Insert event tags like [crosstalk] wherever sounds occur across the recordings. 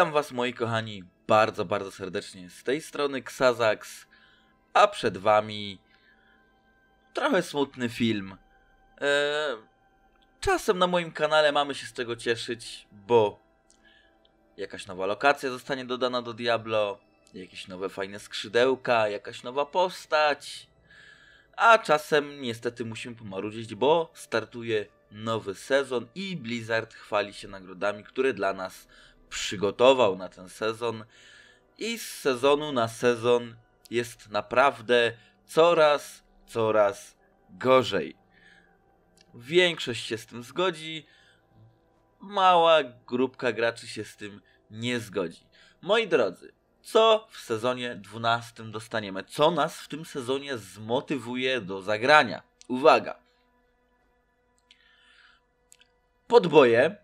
Witam Was moi kochani bardzo, bardzo serdecznie. Z tej strony Xazax, a przed Wami trochę smutny film. Eee, czasem na moim kanale mamy się z tego cieszyć, bo jakaś nowa lokacja zostanie dodana do Diablo, jakieś nowe fajne skrzydełka, jakaś nowa postać. A czasem niestety musimy pomarudzić, bo startuje nowy sezon i Blizzard chwali się nagrodami, które dla nas przygotował na ten sezon i z sezonu na sezon jest naprawdę coraz, coraz gorzej. Większość się z tym zgodzi, mała grupka graczy się z tym nie zgodzi. Moi drodzy, co w sezonie 12 dostaniemy? Co nas w tym sezonie zmotywuje do zagrania? Uwaga! Podboje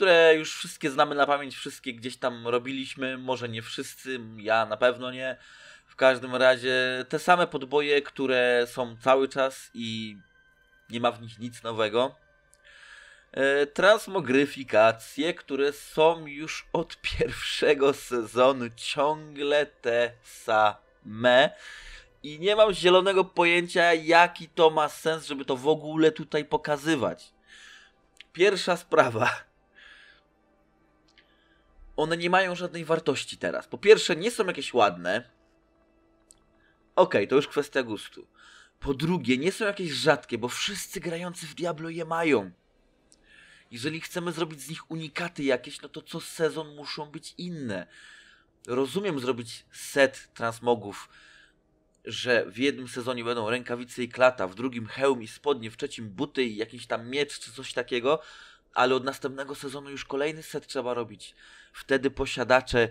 które już wszystkie znamy na pamięć, wszystkie gdzieś tam robiliśmy, może nie wszyscy, ja na pewno nie. W każdym razie te same podboje, które są cały czas i nie ma w nich nic nowego. E, transmogryfikacje, które są już od [laughs] pierwszego sezonu ciągle te same. I nie mam zielonego pojęcia, jaki to ma sens, żeby to w ogóle tutaj pokazywać. Pierwsza sprawa one nie mają żadnej wartości teraz. Po pierwsze, nie są jakieś ładne. Okej, okay, to już kwestia gustu. Po drugie, nie są jakieś rzadkie, bo wszyscy grający w Diablo je mają. Jeżeli chcemy zrobić z nich unikaty jakieś, no to co sezon muszą być inne. Rozumiem zrobić set transmogów, że w jednym sezonie będą rękawice i klata, w drugim hełm i spodnie, w trzecim buty i jakiś tam miecz czy coś takiego, ale od następnego sezonu już kolejny set trzeba robić. Wtedy posiadacze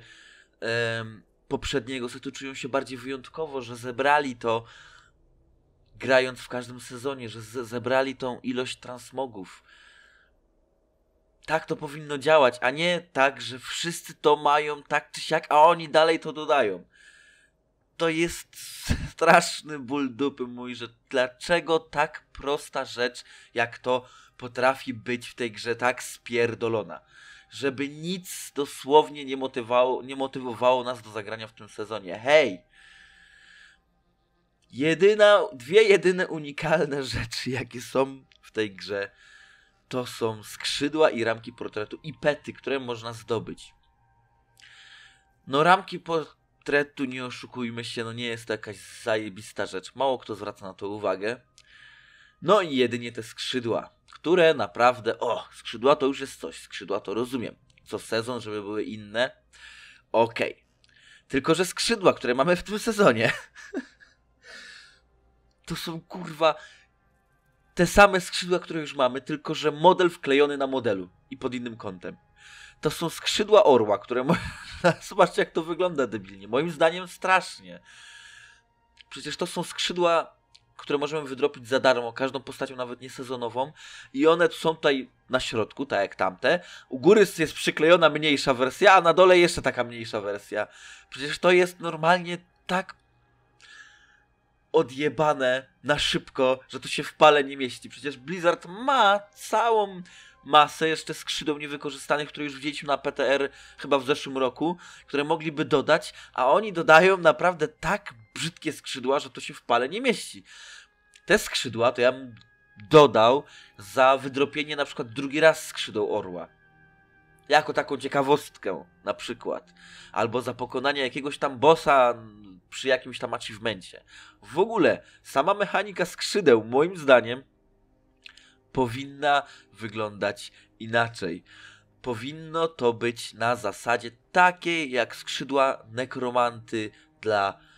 poprzedniego setu czują się bardziej wyjątkowo, że zebrali to grając w każdym sezonie, że zebrali tą ilość transmogów. Tak to powinno działać, a nie tak, że wszyscy to mają tak czy siak, a oni dalej to dodają to jest straszny ból dupy mój, że dlaczego tak prosta rzecz jak to potrafi być w tej grze tak spierdolona. Żeby nic dosłownie nie motywowało, nie motywowało nas do zagrania w tym sezonie. Hej! Jedyna, dwie jedyne unikalne [laughs] rzeczy, jakie są w tej grze, to są skrzydła i ramki portretu i pety, które można zdobyć. No ramki portretu portretu, nie oszukujmy się, no nie jest to jakaś zajebista rzecz. Mało kto zwraca na to uwagę. No i jedynie te skrzydła, które naprawdę, o, skrzydła to już jest coś, skrzydła to rozumiem. Co sezon, żeby były inne, okej. Okay. Tylko, że skrzydła, które mamy w tym sezonie, [laughs] to są kurwa te same skrzydła, które już mamy, tylko że model wklejony na modelu i pod innym kątem. To są skrzydła orła, które [laughs] Zobaczcie, jak to wygląda debilnie. Moim zdaniem strasznie. Przecież to są skrzydła, które możemy wydropić za darmo, każdą postacią, nawet niesezonową. I one są tutaj na środku, tak jak tamte. U góry jest przyklejona mniejsza wersja, a na dole jeszcze taka mniejsza wersja. Przecież to jest normalnie tak odjebane na szybko, że to się w pale nie mieści. Przecież Blizzard ma całą masę jeszcze skrzydeł niewykorzystanych, które już widzieliśmy na PTR chyba w zeszłym roku, które mogliby dodać, a oni dodają naprawdę tak brzydkie skrzydła, że to się w pale nie mieści. Te skrzydła to ja bym dodał za wydropienie na przykład drugi raz skrzydeł orła jako taką ciekawostkę na przykład, albo za pokonanie jakiegoś tam bossa przy jakimś tam achievemencie. W ogóle sama mechanika skrzydeł moim zdaniem powinna wyglądać inaczej. Powinno to być na zasadzie takiej jak skrzydła nekromanty dla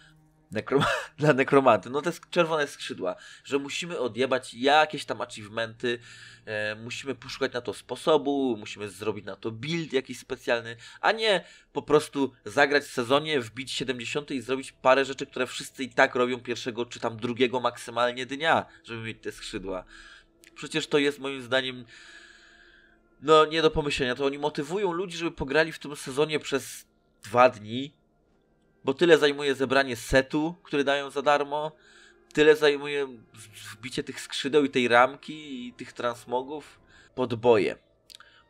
Nekroma [laughs] dla nekromanty. No te czerwone skrzydła, że musimy odjebać jakieś tam achievementy, e, musimy poszukać na to sposobu, musimy zrobić na to build jakiś specjalny, a nie po prostu zagrać w sezonie, wbić 70 i zrobić parę rzeczy, które wszyscy i tak robią pierwszego czy tam drugiego maksymalnie dnia, żeby mieć te skrzydła. Przecież to jest moim zdaniem no nie do pomyślenia. To oni motywują ludzi, żeby pograli w tym sezonie przez dwa dni, bo tyle zajmuje zebranie setu, który dają za darmo, tyle zajmuje wbicie tych skrzydeł i tej ramki i tych transmogów. Podboje.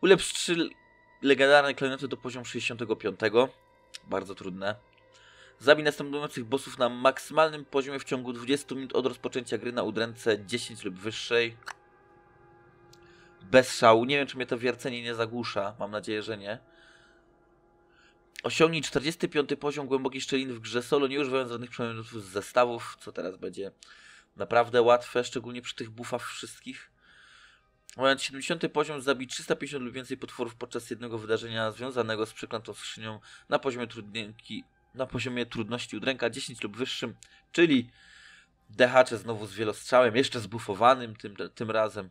Ulepsz 3 legendarne klejnoty do poziomu 65. Bardzo trudne. Zabij następujących bossów na maksymalnym poziomie w ciągu 20 minut od rozpoczęcia gry na udręce 10 lub wyższej bez szału. Nie wiem, czy mnie to wiercenie nie zagłusza. Mam nadzieję, że nie. Osiągnij 45 poziom głębokiej szczelin w grze solo, nie używając żadnych przedmiotów z zestawów, co teraz będzie naprawdę łatwe, szczególnie przy tych buffach wszystkich. Mając 70 poziom, zabij 350 lub więcej potworów podczas jednego wydarzenia związanego z przeklętą skrzynią na poziomie, trudniki, na poziomie trudności udręka 10 lub wyższym, czyli DHC znowu z wielostrzałem, jeszcze zbufowanym tym, tym razem.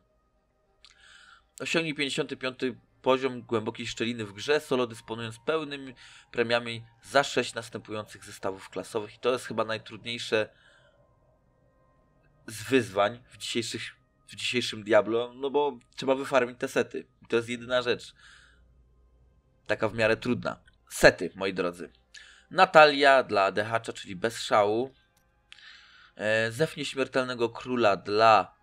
Osiągnij 55 poziom głębokiej szczeliny w grze, solo dysponując pełnymi premiami za 6 następujących zestawów klasowych. I to jest chyba najtrudniejsze z wyzwań w, dzisiejszych, w dzisiejszym Diablo, no bo trzeba wyfarmić te sety. I to jest jedyna rzecz. Taka w miarę trudna. Sety, moi drodzy. Natalia dla dehacza, czyli bez szału. E, zefnie śmiertelnego króla dla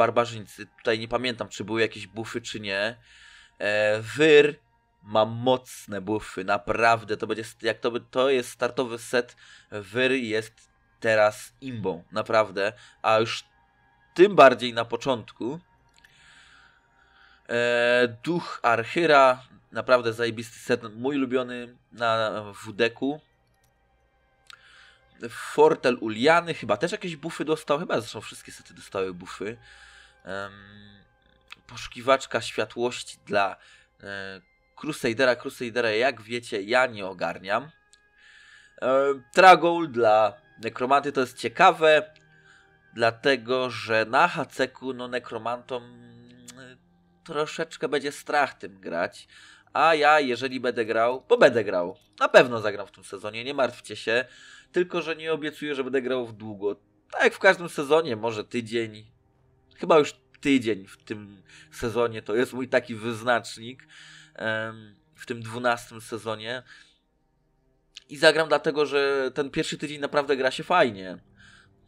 barbarzyńcy, tutaj nie pamiętam, czy były jakieś bufy, czy nie. E, wyr ma mocne bufy, naprawdę. To będzie, jak to, by, to jest startowy set, Wyr jest teraz imbą, naprawdę. A już tym bardziej na początku. E, Duch Archyra, naprawdę zajebisty set, mój ulubiony na WDK-u. Fortel Uliany chyba też jakieś bufy dostał, chyba zresztą wszystkie sety dostały bufy um, poszukiwaczka światłości dla e, Crusadera. Crusadera, jak wiecie, ja nie ogarniam. E, Tragol dla nekromanty to jest ciekawe, dlatego że na Haceku no, nekromantom e, troszeczkę będzie strach tym grać. A ja, jeżeli będę grał, bo będę grał, na pewno zagram w tym sezonie, nie martwcie się. Tylko, że nie obiecuję, że będę grał w długo. Tak jak w każdym sezonie, może tydzień, chyba już tydzień w tym sezonie. To jest mój taki wyznacznik w tym dwunastym sezonie. I zagram dlatego, że ten pierwszy tydzień naprawdę gra się fajnie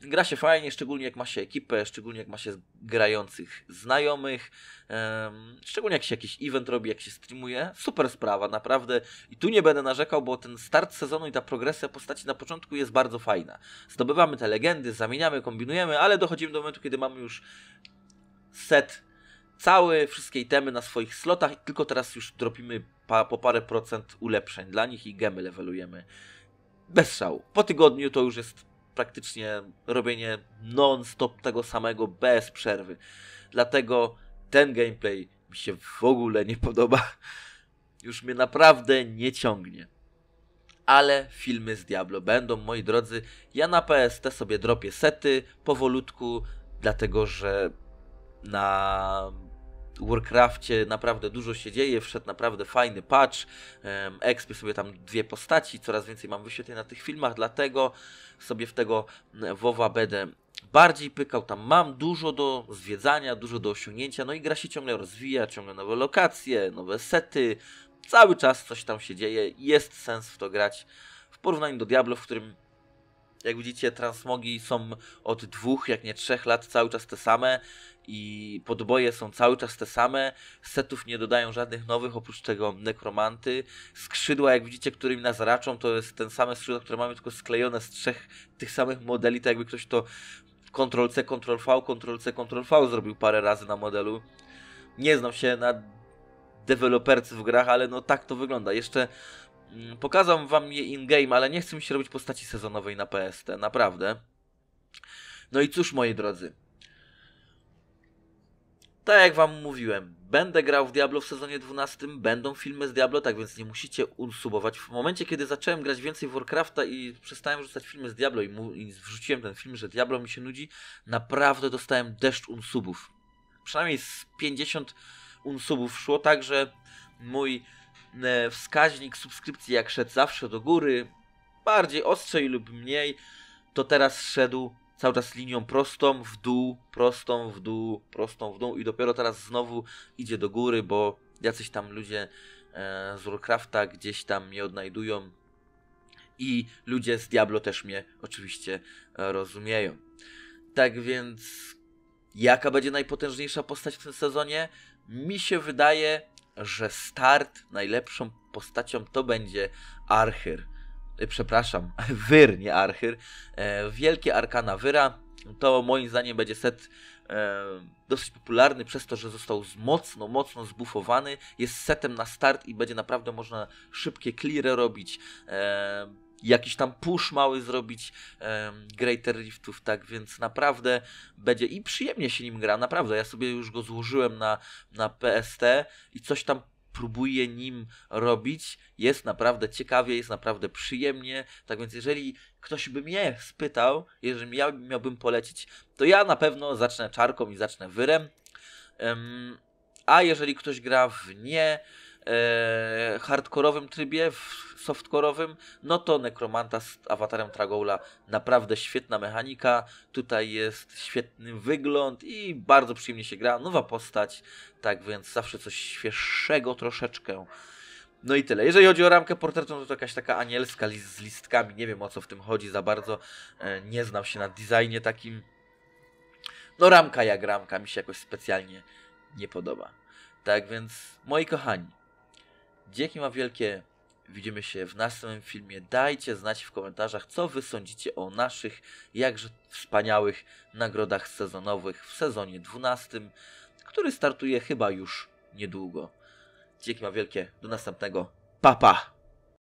gra się fajnie, szczególnie jak ma się ekipę, szczególnie jak ma się grających znajomych, um, szczególnie jak się jakiś event robi, jak się streamuje. Super sprawa, naprawdę. I tu nie będę narzekał, bo ten start sezonu i ta progresja postaci na początku jest bardzo fajna. Zdobywamy te legendy, zamieniamy, kombinujemy, ale dochodzimy do momentu, kiedy mamy już set cały, wszystkie itemy na swoich slotach i tylko teraz już dropimy pa, po parę procent ulepszeń dla nich i gemy levelujemy. Bez szału. Po tygodniu to już jest praktycznie robienie non-stop tego samego bez przerwy. Dlatego ten gameplay mi się w ogóle nie podoba. Już mnie naprawdę nie ciągnie. Ale filmy z Diablo będą, moi drodzy. Ja na PST sobie dropię sety powolutku, dlatego że na Warcraftie naprawdę dużo się dzieje, wszedł naprawdę fajny patch, um, expię sobie tam dwie postaci, coraz więcej mam wyświetleń na tych filmach, dlatego sobie w tego WoWa będę bardziej pykał, tam mam dużo do zwiedzania, dużo do osiągnięcia, no i gra się ciągle rozwija, ciągle nowe lokacje, nowe sety, cały czas coś tam się dzieje, jest sens w to grać w porównaniu do Diablo, w którym jak widzicie, transmogi są od dwóch, jak nie trzech lat cały czas te same i podboje są cały czas te same. Setów nie dodają żadnych nowych, oprócz tego nekromanty. Skrzydła, jak widzicie, którymi nas raczą, to jest ten same skrzydło, które mamy, tylko sklejone z trzech tych samych modeli, tak jakby ktoś to Ctrl-C, Ctrl-V, Ctrl-C, Ctrl-V zrobił parę razy na modelu. Nie znam się na dewelopercy w grach, ale no tak to wygląda. Jeszcze Mm, pokazam wam je in-game, ale nie chcę mi się robić postaci sezonowej na PST, naprawdę. No i cóż, moi drodzy. Tak jak wam mówiłem, będę grał w Diablo w sezonie 12, będą filmy z Diablo, tak więc nie musicie usubować. W momencie, kiedy zacząłem grać więcej Warcrafta i przestałem rzucać filmy z Diablo i, mu, i wrzuciłem ten film, że Diablo mi się nudzi, naprawdę dostałem deszcz unsubów. Przynajmniej z 50 unsubów szło, tak że mój E, wskaźnik subskrypcji jak szedł zawsze do góry, bardziej ostrzej lub mniej, to teraz szedł cały czas linią prostą w dół, prostą w dół, prostą w dół i dopiero teraz znowu idzie do góry, bo jacyś tam ludzie e, z Warcrafta gdzieś tam mnie odnajdują i ludzie z Diablo też mnie oczywiście e, rozumieją. Tak więc jaka będzie najpotężniejsza postać w tym sezonie? Mi się wydaje, że start najlepszą postacią to będzie Archyr. E, przepraszam, [laughs] Wyr, nie Archyr. E, wielkie Arkana Wyra to moim zdaniem będzie set e, dosyć popularny przez to, że został mocno, mocno zbufowany. Jest setem na start i będzie naprawdę można szybkie cleary robić jakiś tam push mały zrobić um, Greater Riftów, tak więc naprawdę będzie i przyjemnie się nim gra, naprawdę. Ja sobie już go złożyłem na, na PST i coś tam próbuję nim robić. Jest naprawdę ciekawie, jest naprawdę przyjemnie. Tak więc, jeżeli ktoś by mnie spytał, jeżeli ja miałbym polecić, to ja na pewno zacznę czarką i zacznę wyrem. Um, a jeżeli ktoś gra w nie, e, hardkorowym trybie, w softkorowym, no to Necromanta z awatarem Tragola naprawdę świetna mechanika. Tutaj jest świetny wygląd i bardzo przyjemnie się gra. Nowa postać, tak więc zawsze coś świeższego troszeczkę. No i tyle. Jeżeli chodzi o ramkę portretu, to jakaś taka anielska z listkami. Nie wiem o co w tym chodzi za bardzo. E, nie znam się na designie takim. No ramka jak ramka mi się jakoś specjalnie nie podoba. Tak więc, moi kochani, Dzięki Wam wielkie. Widzimy się w następnym filmie. Dajcie znać w komentarzach, co Wy sądzicie o naszych jakże wspaniałych nagrodach sezonowych w sezonie 12, który startuje chyba już niedługo. Dzięki Wam wielkie. Do następnego. Papa! Pa.